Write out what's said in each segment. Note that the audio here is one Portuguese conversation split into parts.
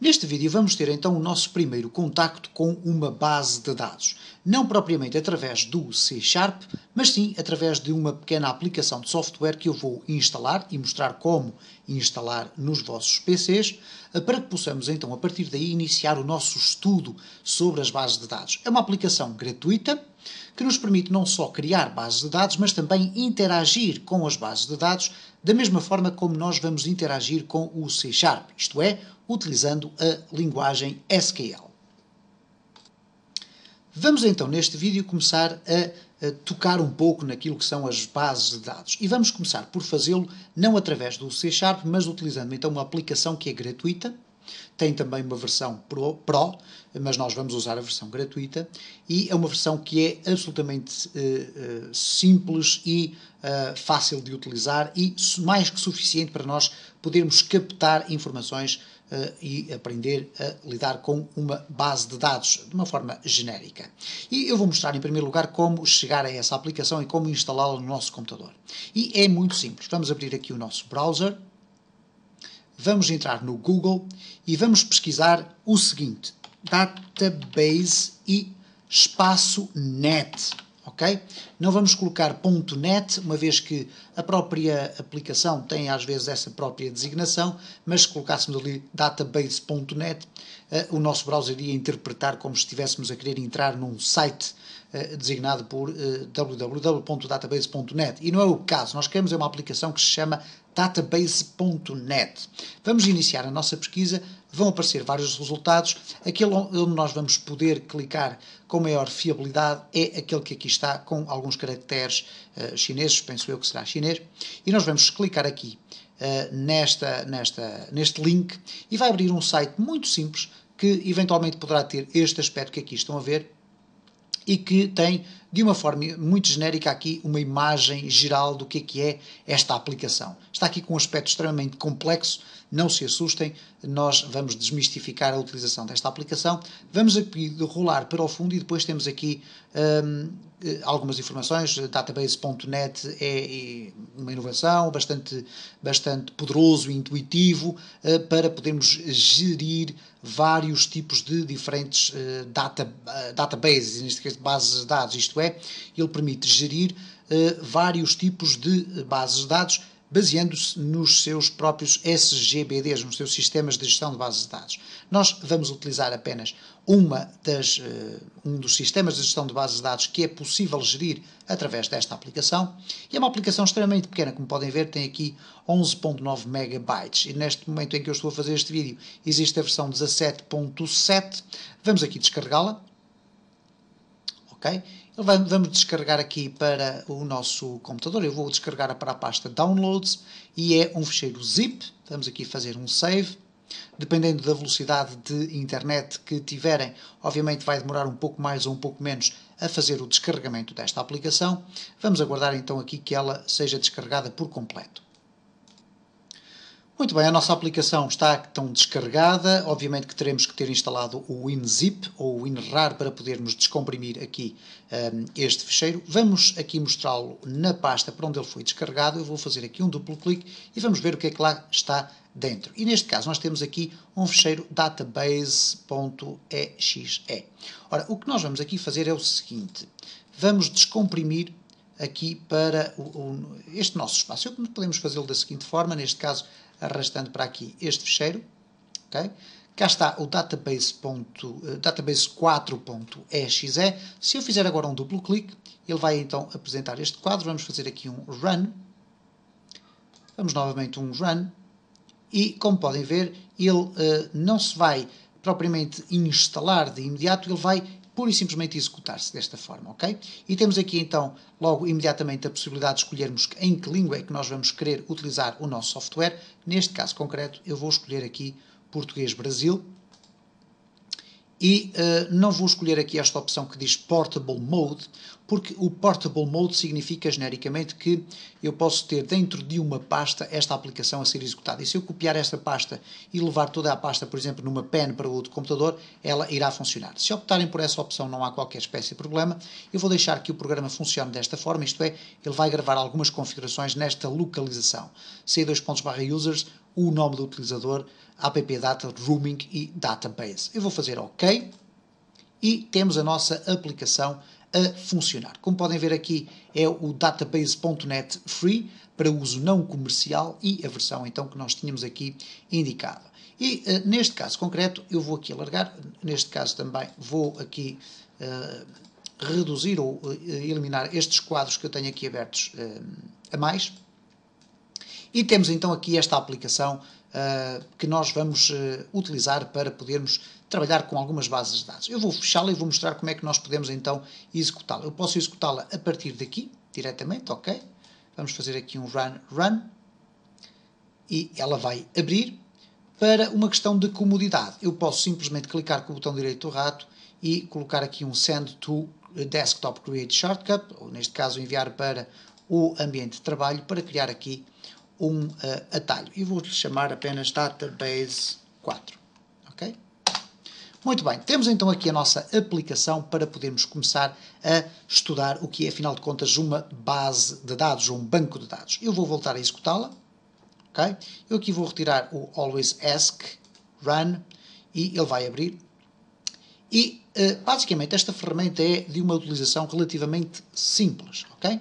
Neste vídeo vamos ter então o nosso primeiro contacto com uma base de dados, não propriamente através do C Sharp, mas sim através de uma pequena aplicação de software que eu vou instalar e mostrar como e instalar nos vossos PCs, eh, para que possamos então, a partir daí, iniciar o nosso estudo sobre as bases de dados. É uma aplicação gratuita que nos permite não só criar bases de dados, mas também interagir com as bases de dados da mesma forma como nós vamos interagir com o C Sharp, isto é, utilizando a linguagem SQL. Vamos então, neste vídeo, começar a, a, tocar um pouco naquilo que são as bases de dados. E vamos começar por fazê-lo não através do C Sharp, mas utilizando então uma aplicação que é gratuita. Tem também uma versão pro, pro mas nós vamos usar a versão gratuita. E é uma versão que é absolutamente uh, uh, simples e uh, fácil de utilizar e mais que suficiente para nós podermos captar informações e aprender a lidar com uma base de dados de uma forma genérica. E eu vou mostrar, em primeiro lugar, como chegar a essa aplicação e como instalá-la no nosso computador. E é muito simples. Vamos abrir aqui o nosso browser, vamos entrar no Google e vamos pesquisar o seguinte: database e espaço net ok? Não vamos colocar .net, uma vez que a própria aplicação tem às vezes essa própria designação, mas se colocássemos ali database.net, uh, eh, o nosso browser iria interpretar como se estivéssemos a querer entrar num site uh, designado por uh, eh, www.database.net. E não é o caso, nós queremos é uma aplicação que se chama database.net. Vamos iniciar a nossa pesquisa vão aparecer vários resultados. Aquele onde nós vamos poder clicar com maior fiabilidade é aquele que aqui está, com alguns caracteres uh, chineses, penso eu que será chinês. E nós vamos clicar aqui uh, nesta, nesta, neste link e vai abrir um site muito simples que eventualmente poderá ter este aspecto que aqui estão a ver e que tem de uma forma muito genérica aqui uma imagem geral do que é, que é esta aplicação. Está aqui com um aspecto extremamente complexo, não se assustem, nós vamos desmistificar a utilização desta aplicação. Vamos aqui rolar para o fundo e depois temos aqui hum, eh, algumas informações. Database.net é, é uma inovação bastante, bastante poderoso e intuitivo eh, para podermos gerir vários tipos de diferentes eh, data, databases, neste caso bases de dados, isto é, é, ele permite gerir eh, vários tipos de bases de dados baseando-se nos seus próprios SGBDs, nos seus sistemas de gestão de bases de dados. Nós vamos utilizar apenas uma das, uh, um dos sistemas de gestão de bases de dados que é possível gerir através desta aplicação. E é uma aplicação extremamente pequena, como podem ver, tem aqui 11.9 megabytes. E neste momento em que eu estou a fazer este vídeo, existe a versão 17.7. Vamos aqui descarregá-la. Ok? Então vamos descarregar aqui para o nosso computador. Eu vou descarregar para a pasta Downloads e é um fecheiro zip. Vamos aqui fazer um save. Dependendo da velocidade de internet que tiverem, obviamente vai demorar um pouco mais ou um pouco menos a fazer o descarregamento desta aplicação. Vamos aguardar então aqui que ela seja descarregada por completo. Muito bem, a nossa aplicação está tão descarregada. Obviamente que teremos que ter instalado o WinZip ou o WinRAR para podermos descomprimir aqui um, este fecheiro. Vamos aqui mostrá-lo na pasta para onde ele foi descarregado. Eu vou fazer aqui um duplo clique e vamos ver o que é que lá está dentro. E neste caso nós temos aqui um fecheiro database.exe. Ora, o que nós vamos aqui fazer é o seguinte. Vamos descomprimir aqui para o, o, este nosso espaço. Podemos fazê-lo da seguinte forma, neste caso arrastando para aqui este fecheiro, ok? Cá está o database, ponto, eh, database 4.exe. Se eu fizer agora um duplo clique, ele vai então apresentar este quadro. Vamos fazer aqui um run. Vamos novamente um run. E, como podem ver, ele uh, não se vai propriamente instalar de imediato, ele vai pura e simplesmente executar-se desta forma, ok? E temos aqui então, logo imediatamente, a possibilidade de escolhermos em que língua é que nós vamos querer utilizar o nosso software. Neste caso concreto, eu vou escolher aqui Português Brasil e uh, não vou escolher aqui esta opção que diz Portable Mode, porque o Portable Mode significa genericamente que eu posso ter dentro de uma pasta esta aplicação a ser executada. E se eu copiar esta pasta e levar toda a pasta, por exemplo, numa pen para outro computador, ela irá funcionar. Se optarem por essa opção não há qualquer espécie de problema. Eu vou deixar que o programa funcione desta forma, isto é, ele vai gravar algumas configurações nesta localização. C2 users o nome do utilizador, appdata rooming e database. Eu vou fazer OK e temos a nossa aplicação a funcionar. Como podem ver aqui é o database.net free para uso não comercial e a versão então que nós tínhamos aqui indicada. E uh, neste caso concreto eu vou aqui alargar, neste caso também vou aqui uh, reduzir ou uh, eliminar estes quadros que eu tenho aqui abertos a mais e temos então aqui esta aplicação uh, que nós vamos uh, utilizar para podermos trabalhar com algumas bases de dados. Eu vou fechá-la e vou mostrar como é que nós podemos então executá-la. Eu posso executá-la a partir daqui, diretamente, ok? Vamos fazer aqui um run, run, e ela vai abrir. Para uma questão de comodidade, eu posso simplesmente clicar com o botão direito do rato e colocar aqui um Send to Desktop Create Shortcut, ou neste caso enviar para o ambiente de trabalho, para criar aqui um uh, atalho. E vou-lhe chamar apenas database 4. Ok? Muito bem, temos então aqui a nossa aplicação para podermos começar a estudar o que é, afinal de contas, uma base de dados, um banco de dados. Eu vou voltar a executá-la. ok? Eu aqui vou retirar o always ask run e ele vai abrir. E eh, basicamente esta ferramenta é de uma utilização relativamente simples, ok?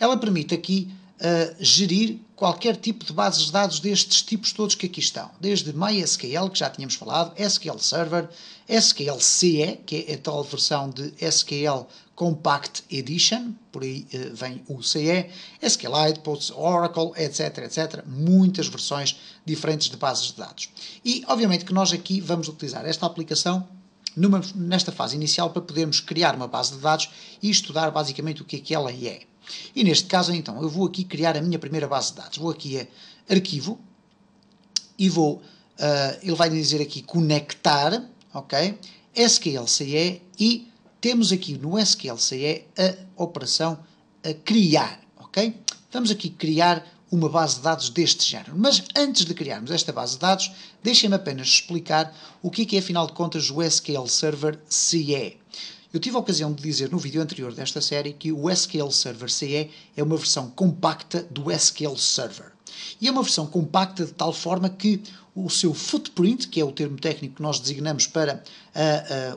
Ela permite aqui uh, gerir qualquer tipo de bases de dados destes tipos todos que aqui estão, desde MySQL, que já tínhamos falado, SQL Server, SQL CE, que é a tal versão de SQL Compact Edition, por aí uh, vem o CE, SQLite, Post Oracle, etc, etc, muitas versões diferentes de bases de dados. E, obviamente, que nós aqui vamos utilizar esta aplicação numa, nesta fase inicial para podermos criar uma base de dados e estudar basicamente o que é que ela é. E neste caso, então, eu vou aqui criar a minha primeira base de dados. Vou aqui a arquivo e vou, uh, ele vai dizer aqui conectar, ok? SQLCE e temos aqui no SQLCE a operação a criar, ok? Vamos aqui criar uma base de dados deste género. Mas antes de criarmos esta base de dados, deixem-me apenas explicar o que é, que é, afinal de contas, o SQL Server CE. Eu tive a ocasião de dizer no vídeo anterior desta série que o SQL Server CE é uma versão compacta do SQL Server. E é uma versão compacta de tal forma que o seu footprint, que é o termo técnico que nós designamos para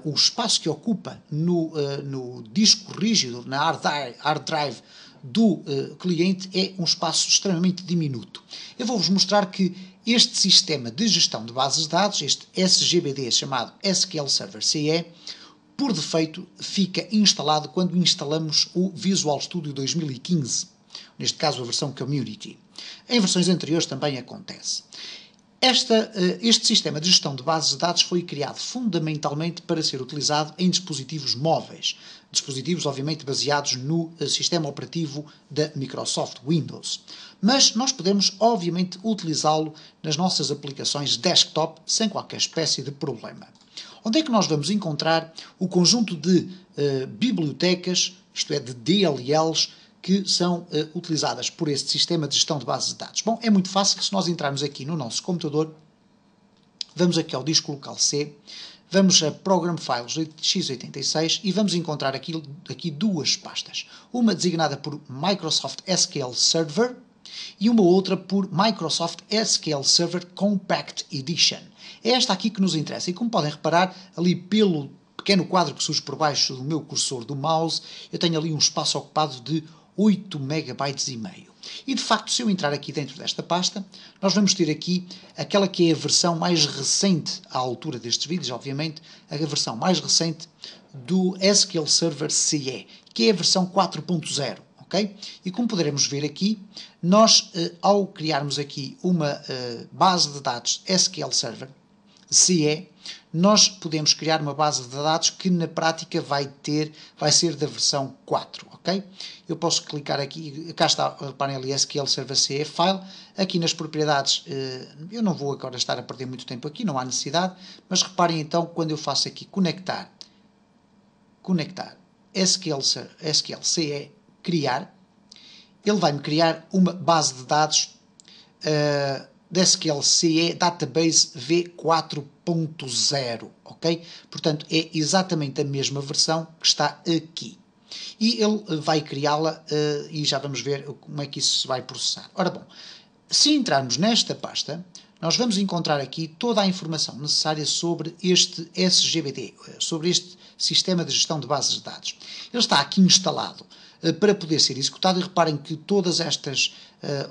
uh, uh, o espaço que ocupa no, uh, no disco rígido, na hard drive do cliente, é um espaço extremamente diminuto. Eu vou-vos mostrar que este sistema de gestão de bases de dados, este SGBD chamado SQL Server CE, por defeito fica instalado quando instalamos o Visual Studio 2015, neste caso a versão Community. Em versões anteriores também acontece. Esta, eh, este sistema de gestão de bases de dados foi criado fundamentalmente para ser utilizado em dispositivos móveis, dispositivos obviamente baseados no eh, sistema operativo da Microsoft Windows. Mas nós podemos obviamente utilizá-lo nas nossas aplicações desktop sem qualquer espécie de problema. Onde é que nós vamos encontrar o conjunto de uh, bibliotecas, isto é, de DLLs, que são uh, utilizadas por este sistema de gestão de bases de dados? Bom, é muito fácil, se nós entrarmos aqui no nosso computador, vamos aqui ao disco local C, vamos a Program Files x86 e vamos encontrar aqui, aqui duas pastas. Uma designada por Microsoft SQL Server, e uma outra por Microsoft SQL Server Compact Edition. É esta aqui que nos interessa e como podem reparar, ali pelo pequeno quadro que surge por baixo do meu cursor do mouse, eu tenho ali um espaço ocupado de 8 megabytes e meio. E de facto, se eu entrar aqui dentro desta pasta, nós vamos ter aqui aquela que é a versão mais recente à altura destes vídeos, obviamente, a versão mais recente do SQL Server CE, que é a versão 4.0, ok? E como poderemos ver aqui, nós, eh, ao criarmos aqui uma eh, base de dados SQL Server, CE, nós podemos criar uma base de dados que na prática vai ter, vai ser da versão 4, ok? Eu posso clicar aqui, cá está, reparem ali, SQL Server CE File, aqui nas propriedades, eh, eu não vou agora estar a perder muito tempo aqui, não há necessidade, mas reparem então quando eu faço aqui conectar, conectar, SQL, SQL CE, criar, ele vai-me criar uma base de dados uh, da SQLCE Database V4.0, ok? Portanto, é exatamente a mesma versão que está aqui. E ele eh, vai criá-la uh, e já vamos ver como é que isso se vai processar. Ora bom, se entrarmos nesta pasta, nós vamos encontrar aqui toda a informação necessária sobre este SGBD, sobre este Sistema de Gestão de Bases de Dados. Ele está aqui instalado. Eh, para poder ser executado. E reparem que todas estas eh,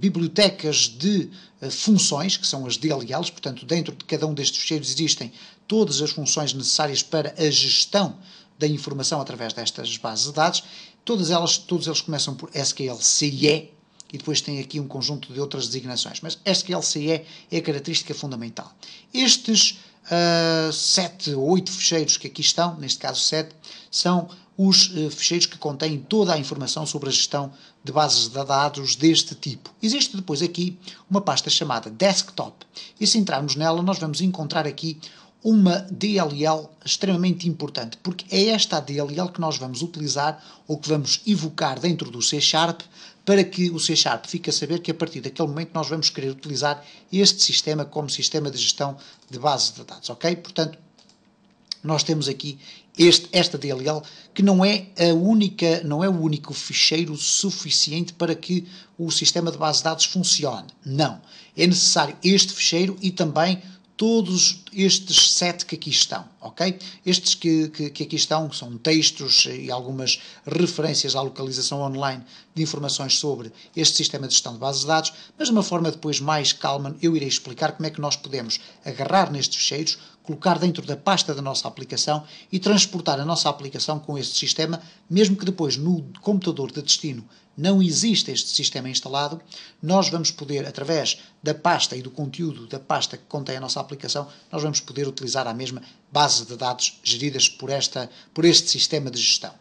bibliotecas de eh, funções, que são as DLLs, portanto, dentro de cada um destes fecheiros existem todas as funções necessárias para a gestão da informação através destas bases de dados, todas elas, todos eles começam por SQLCE, e depois tem aqui um conjunto de outras designações. Mas SQLCE é a característica fundamental. Estes uh, sete ou oito fecheiros que aqui estão, neste caso sete, são os eh, ficheiros que contêm toda a informação sobre a gestão de bases de dados deste tipo. Existe depois aqui uma pasta chamada Desktop e se entrarmos nela nós vamos encontrar aqui uma DLL extremamente importante, porque é esta DLL que nós vamos utilizar ou que vamos evocar dentro do C Sharp para que o C Sharp fique a saber que a partir daquele momento nós vamos querer utilizar este sistema como sistema de gestão de bases de dados, ok? Portanto, nós temos aqui este, esta DLL, que não é a única, não é o único ficheiro suficiente para que o sistema de base de dados funcione. Não. É necessário este ficheiro e também todos estes sete que aqui estão ok? Estes que, que, que aqui estão, que são textos e algumas referências à localização online de informações sobre este sistema de gestão de bases de dados, mas de uma forma depois mais calma eu irei explicar como é que nós podemos agarrar nestes fecheiros, colocar dentro da pasta da nossa aplicação e transportar a nossa aplicação com este sistema, mesmo que depois no computador de destino não existe este sistema instalado, nós vamos poder, através da pasta e do conteúdo da pasta que contém a nossa aplicação, nós vamos poder utilizar a mesma base de dados geridas por, esta, por este sistema de gestão.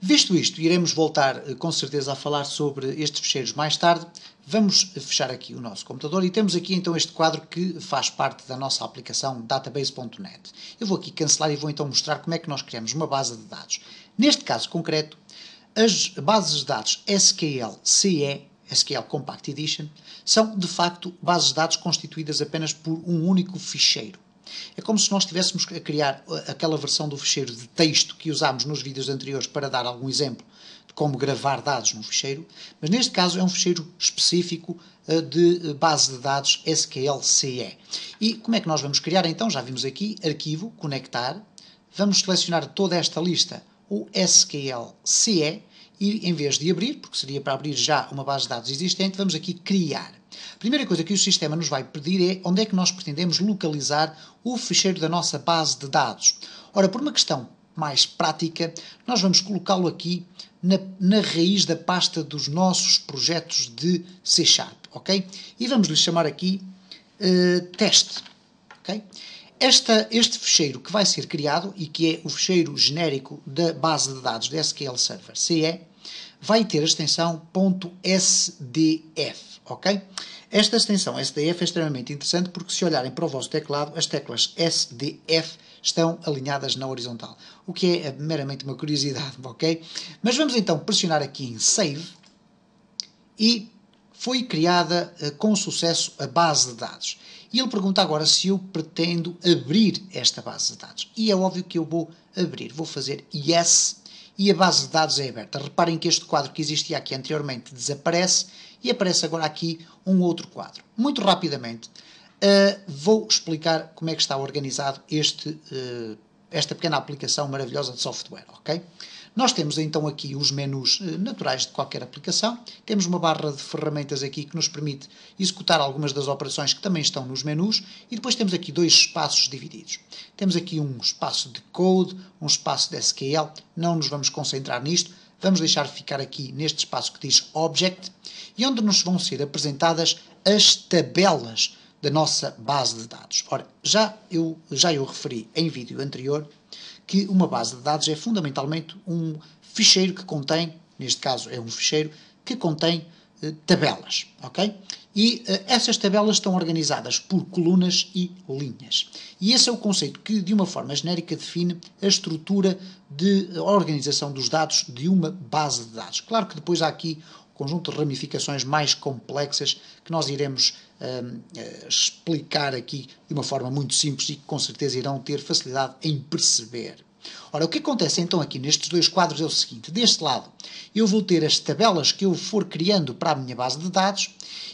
Visto isto, iremos voltar eh, com certeza a falar sobre estes fecheiros mais tarde. Vamos fechar aqui o nosso computador e temos aqui então este quadro que faz parte da nossa aplicação database.net. Eu vou aqui cancelar e vou então mostrar como é que nós criamos uma base de dados. Neste caso concreto, as bases de dados SQL CE, SQL Compact Edition, são de facto bases de dados constituídas apenas por um único ficheiro. É como se nós estivéssemos a criar uh, aquela versão do ficheiro de texto que usámos nos vídeos anteriores para dar algum exemplo de como gravar dados num ficheiro, mas neste caso é um ficheiro específico uh, de uh, base de dados SQL-CE. E como é que nós vamos criar então? Já vimos aqui, arquivo, conectar, vamos selecionar toda esta lista, o SQL-CE, e em vez de abrir, porque seria para abrir já uma base de dados existente, vamos aqui criar. A primeira coisa que o sistema nos vai pedir é onde é que nós pretendemos localizar o ficheiro da nossa base de dados. Ora, por uma questão mais prática, nós vamos colocá-lo aqui na, na, raiz da pasta dos nossos projetos de C Sharp, ok? E vamos lhe chamar aqui uh, teste, ok? Esta, este ficheiro que vai ser criado e que é o ficheiro genérico da base de dados da SQL Server CE vai ter a extensão .sdf ok? Esta extensão SDF é extremamente interessante porque se olharem para o vosso teclado, as teclas SDF estão alinhadas na horizontal, o que é, é meramente uma curiosidade, ok? Mas vamos então pressionar aqui em Save e foi criada eh, com sucesso a base de dados. E ele pergunta agora se eu pretendo abrir esta base de dados. E é óbvio que eu vou abrir. Vou fazer Yes e a base de dados é aberta. Reparem que este quadro que existia aqui anteriormente desaparece e aparece agora aqui um outro quadro. Muito rapidamente, uh, vou explicar como é que está organizado este, uh, esta pequena aplicação maravilhosa de software, ok? Nós temos então aqui os menus eh, naturais de qualquer aplicação, temos uma barra de ferramentas aqui que nos permite executar algumas das operações que também estão nos menus e depois temos aqui dois espaços divididos. Temos aqui um espaço de code, um espaço de SQL, não nos vamos concentrar nisto, vamos deixar ficar aqui neste espaço que diz Object e onde nos vão ser apresentadas as tabelas da nossa base de dados. Ora, já eu, já eu referi em vídeo anterior que uma base de dados é fundamentalmente um ficheiro que contém, neste caso é um ficheiro, que contém eh, tabelas, ok? E eh, essas tabelas estão organizadas por colunas e linhas. E esse é o conceito que, de uma forma genérica, define a estrutura de eh, organização dos dados de uma base de dados. Claro que depois há aqui um conjunto de ramificações mais complexas que nós iremos um, eh, explicar aqui de uma forma muito simples e que com certeza irão ter facilidade em perceber. Ora, o que acontece então aqui nestes dois quadros é o seguinte: deste lado eu vou ter as tabelas que eu for criando para a minha base de dados,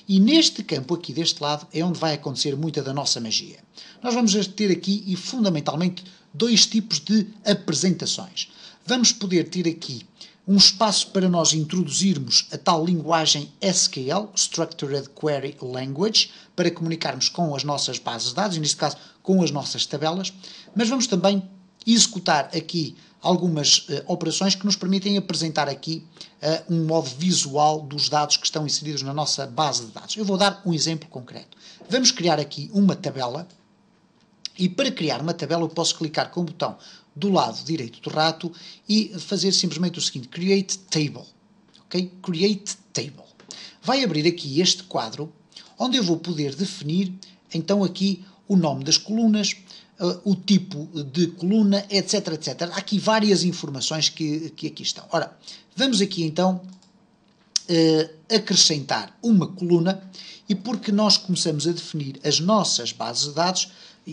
e neste campo aqui deste lado é onde vai acontecer muita da nossa magia. Nós vamos ter aqui e fundamentalmente dois tipos de apresentações. Vamos poder ter aqui um espaço para nós introduzirmos a tal linguagem SQL, Structured Query Language, para comunicarmos com as nossas bases de dados, e neste caso com as nossas tabelas, mas vamos também executar aqui algumas uh, operações que nos permitem apresentar aqui uh, um modo visual dos dados que estão inseridos na nossa base de dados. Eu vou dar um exemplo concreto. Vamos criar aqui uma tabela e para criar uma tabela eu posso clicar com o botão do lado direito do rato e fazer simplesmente o seguinte: Create Table. Ok? Create Table. Vai abrir aqui este quadro onde eu vou poder definir então aqui o nome das colunas, eh, o tipo de coluna, etc, etc. Há aqui várias informações que, que aqui estão. Ora, vamos aqui então eh, acrescentar uma coluna e porque nós começamos a definir as nossas bases de dados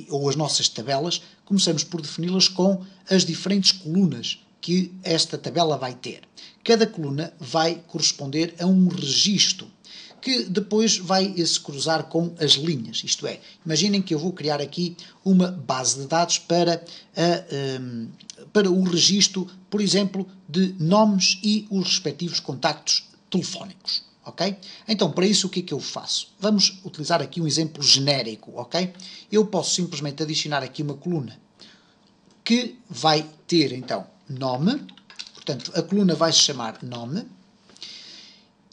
ou as nossas tabelas começamos por defini-las com as diferentes colunas que esta tabela vai ter. Cada coluna vai corresponder a um registro que depois vai se cruzar com as linhas. Isto é, imaginem que eu vou criar aqui uma base de dados para, a, um, para o registro, por exemplo, de nomes e os respectivos contactos telefónicos ok? Então, para isso, o que é que eu faço? Vamos utilizar aqui um exemplo genérico, ok? Eu posso simplesmente adicionar aqui uma coluna que vai ter, então, nome, portanto, a coluna vai se chamar nome,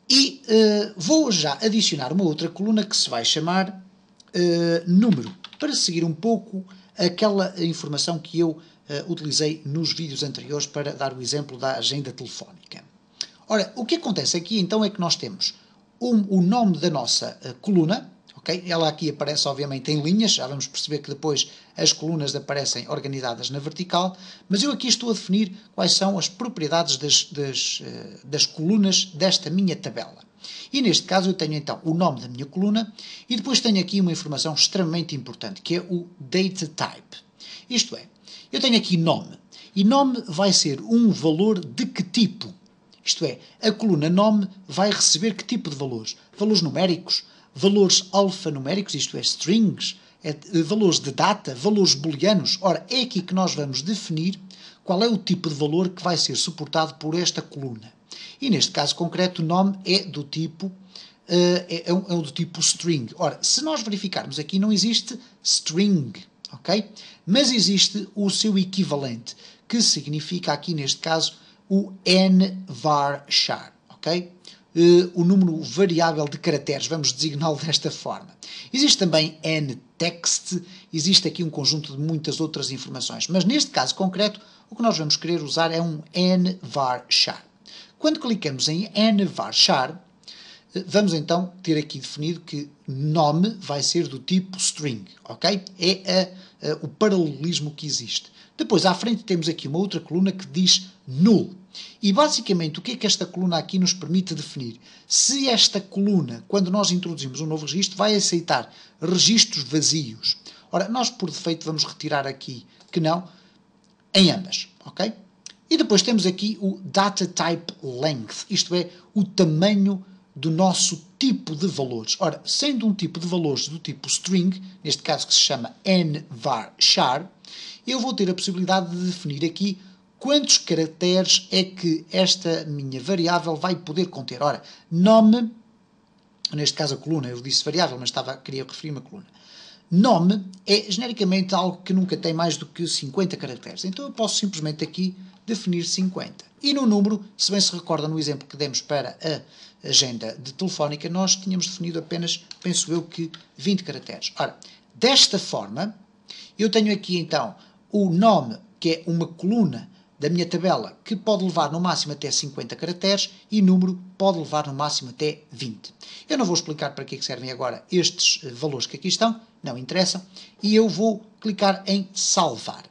e uh, vou já adicionar uma outra coluna que se vai chamar uh, número, para seguir um pouco aquela informação que eu uh, utilizei nos vídeos anteriores para dar o exemplo da agenda telefónica. Ora, o que acontece aqui então é que nós temos um, o nome da nossa uh, coluna, ok? Ela aqui aparece obviamente em linhas, já vamos perceber que depois as colunas aparecem organizadas na vertical, mas eu aqui estou a definir quais são as propriedades das, das, uh, das colunas desta minha tabela. E neste caso eu tenho então o nome da minha coluna e depois tenho aqui uma informação extremamente importante, que é o data type. Isto é, eu tenho aqui nome, e nome vai ser um valor de que tipo? Isto é, a coluna nome vai receber que tipo de valores? Valores numéricos, valores alfanuméricos, isto é, strings, é, eh, valores de data, valores booleanos. Ora, é aqui que nós vamos definir qual é o tipo de valor que vai ser suportado por esta coluna. E neste caso concreto, o nome é do tipo eh, é, é, um, é um do tipo string. Ora, se nós verificarmos aqui, não existe string, ok? Mas existe o seu equivalente, que significa aqui neste caso o n ok? Uh, o número variável de caracteres, vamos designá-lo desta forma. Existe também n-text, existe aqui um conjunto de muitas outras informações, mas neste caso concreto, o que nós vamos querer usar é um n Quando clicamos em n eh, vamos então ter aqui definido que nome vai ser do tipo string, ok? É a, a, o paralelismo que existe. Depois, à frente, temos aqui uma outra coluna que diz null. E basicamente, o que é que esta coluna aqui nos permite definir? Se esta coluna, quando nós introduzimos um novo registro, vai aceitar registros vazios. Ora, nós por defeito vamos retirar aqui que não, em ambas, ok? E depois temos aqui o data type length, isto é, o tamanho do nosso tipo de valores. Ora, sendo um tipo de valores do tipo string, neste caso que se chama nvarchar. char, eu vou ter a possibilidade de definir aqui quantos caracteres é que esta minha variável vai poder conter. Ora, nome, neste caso a coluna, eu disse variável, mas estava, queria referir-me a coluna. Nome é genericamente algo que nunca tem mais do que 50 caracteres, então eu posso simplesmente aqui definir 50. E no número, se bem se recorda no exemplo que demos para a agenda de telefónica, nós tínhamos definido apenas, penso eu, que 20 caracteres. Ora, desta forma, eu tenho aqui então o nome, que é uma coluna da minha tabela, que pode levar no máximo até 50 caracteres, e número pode levar no máximo até 20. Eu não vou explicar para que é servem agora estes eh, valores que aqui estão, não interessam, e eu vou clicar em salvar.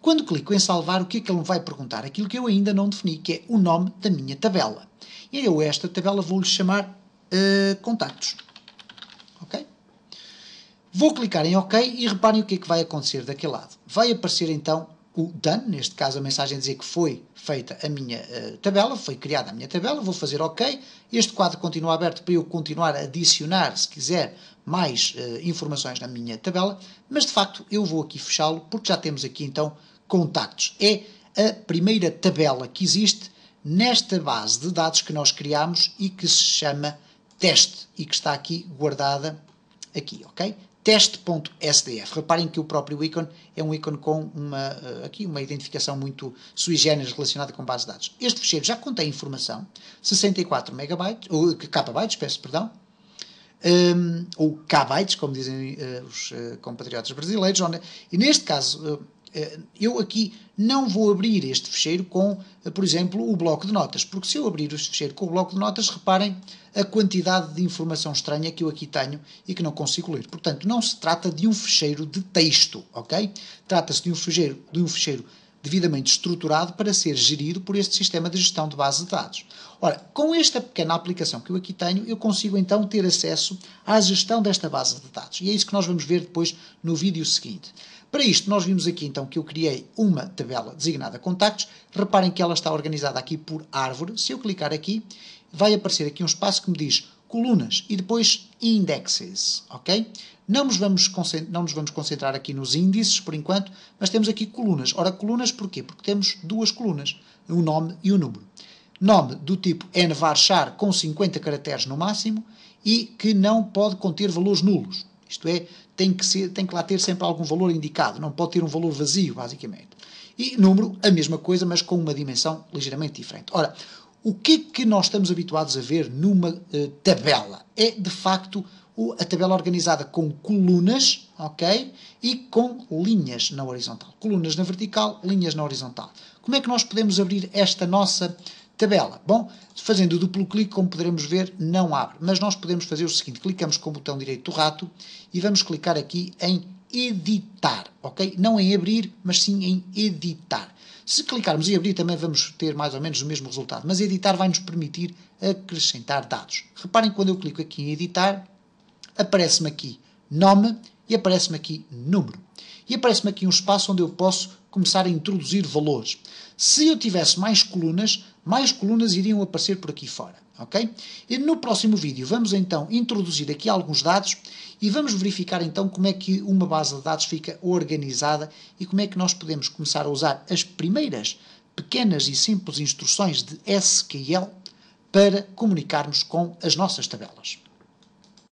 Quando clico em salvar, o que é que ele me vai perguntar? Aquilo que eu ainda não defini, que é o nome da minha tabela. E eu esta tabela vou-lhe chamar uh, contactos. Vou clicar em OK e reparem o que é que vai acontecer daquele lado. Vai aparecer então o done, neste caso a mensagem dizer que foi feita a minha uh, tabela, foi criada a minha tabela, vou fazer OK. Este quadro continua aberto para eu continuar a adicionar, se quiser, mais uh, informações na minha tabela, mas de facto eu vou aqui fechá-lo porque já temos aqui então contactos. É a primeira tabela que existe nesta base de dados que nós criamos e que se chama teste e que está aqui guardada aqui, ok? teste.sdf. Reparem que o próprio ícone é um ícone com uma, eh, aqui uma identificação muito sui generis relacionada com base de dados. Este ficheiro já contém informação, 64 megabytes, ou eh, kbytes, peço perdão, um, ehm, ou kbytes, como dizem uh, os uh, compatriotas brasileiros, onde, e neste caso uh, eh, eu aqui não vou abrir este fecheiro com, eh, por exemplo, o bloco de notas, porque se eu abrir este fecheiro com o bloco de notas, reparem a quantidade de informação estranha que eu aqui tenho e que não consigo ler. Portanto, não se trata de um fecheiro de texto, ok? Trata-se de um fecheiro, de um fecheiro devidamente estruturado para ser gerido por este sistema de gestão de base de dados. Ora, com esta pequena aplicação que eu aqui tenho, eu consigo então ter acesso à gestão desta base de dados. E é isso que nós vamos ver depois no vídeo seguinte. Para isto, nós vimos aqui então que eu criei uma tabela designada contactos. Reparem que ela está organizada aqui por árvore. Se eu clicar aqui, vai aparecer aqui um espaço que me diz colunas e depois indexes, ok? Não nos, vamos não nos vamos concentrar aqui nos índices por enquanto, mas temos aqui colunas. Ora, colunas porquê? Porque temos duas colunas, o um nome e o um número. Nome do tipo envarchar com 50 caracteres no máximo e que não pode conter valores nulos. Isto é, tem que, ser, tem que lá ter sempre algum valor indicado, não pode ter um valor vazio, basicamente. E número, a mesma coisa, mas com uma dimensão ligeiramente diferente. Ora, o que é que nós estamos habituados a ver numa eh, tabela? É, de facto, o, a tabela organizada com colunas, ok? E com linhas na horizontal. Colunas na vertical, linhas na horizontal. Como é que nós podemos abrir esta nossa Tabela. Bom, fazendo o duplo clique, como poderemos ver, não abre. Mas nós podemos fazer o seguinte, clicamos com o botão direito do rato e vamos clicar aqui em editar, ok? Não em abrir, mas sim em editar. Se clicarmos em abrir também vamos ter mais ou menos o mesmo resultado, mas editar vai nos permitir acrescentar dados. Reparem quando eu clico aqui em editar, aparece-me aqui nome e aparece-me aqui número. E aparece-me aqui um espaço onde eu posso começar a introduzir valores. Se eu tivesse mais colunas, mais colunas iriam aparecer por aqui fora, ok? E no próximo vídeo vamos então introduzir aqui alguns dados e vamos verificar então como é que uma base de dados fica organizada e como é que nós podemos começar a usar as primeiras pequenas e simples instruções de SQL para comunicarmos com as nossas tabelas.